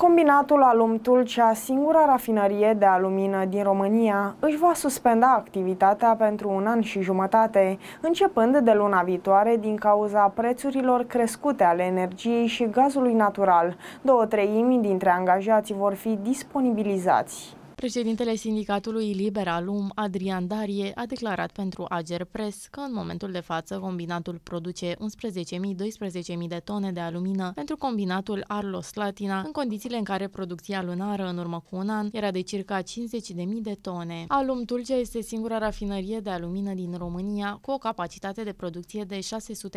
Combinatul Alum Tulcea, singura rafinărie de alumină din România, își va suspenda activitatea pentru un an și jumătate, începând de luna viitoare din cauza prețurilor crescute ale energiei și gazului natural. Două treimi dintre angajați vor fi disponibilizați. Președintele Sindicatului Liber Alum, Adrian Darie, a declarat pentru Ager Press că în momentul de față combinatul produce 11.000-12.000 de tone de alumină pentru combinatul Arlos Latina, în condițiile în care producția lunară în urmă cu un an era de circa 50.000 de tone. Alum Tulcea este singura rafinărie de alumină din România cu o capacitate de producție de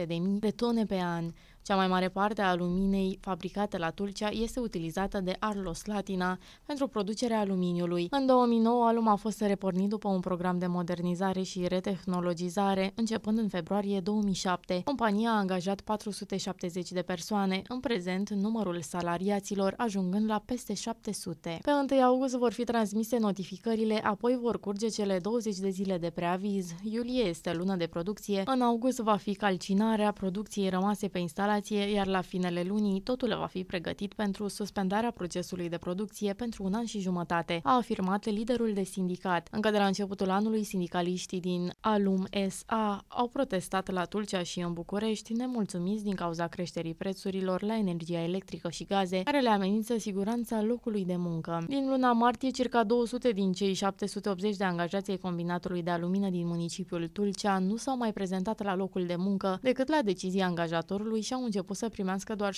600.000 de tone pe an. Cea mai mare parte a luminei fabricate la Tulcea este utilizată de Arlos Latina pentru producerea aluminiului. În 2009, alum a fost repornit după un program de modernizare și retehnologizare, începând în februarie 2007. Compania a angajat 470 de persoane, în prezent numărul salariaților ajungând la peste 700. Pe 1 august vor fi transmise notificările, apoi vor curge cele 20 de zile de preaviz. Iulie este lună de producție, în august va fi calcinarea producției rămase pe instalare instalație, iar la finele lunii totul va fi pregătit pentru suspendarea procesului de producție pentru un an și jumătate, a afirmat liderul de sindicat. Încă de la începutul anului, sindicaliștii din Alum SA au protestat la Tulcea și în București, nemulțumiți din cauza creșterii prețurilor la energia electrică și gaze, care le amenință siguranța locului de muncă. Din luna martie, circa 200 din cei 780 de angajați ai combinatului de alumină din municipiul Tulcea nu s-au mai prezentat la locul de muncă decât la decizia angajatorului și a au început să primească doar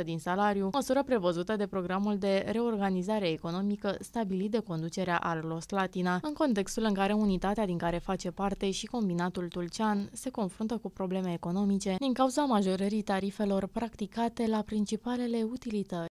75% din salariu, măsură prevăzută de programul de reorganizare economică stabilit de conducerea Arlos Latina, în contextul în care unitatea din care face parte și combinatul tulcean se confruntă cu probleme economice din cauza majorării tarifelor practicate la principalele utilități.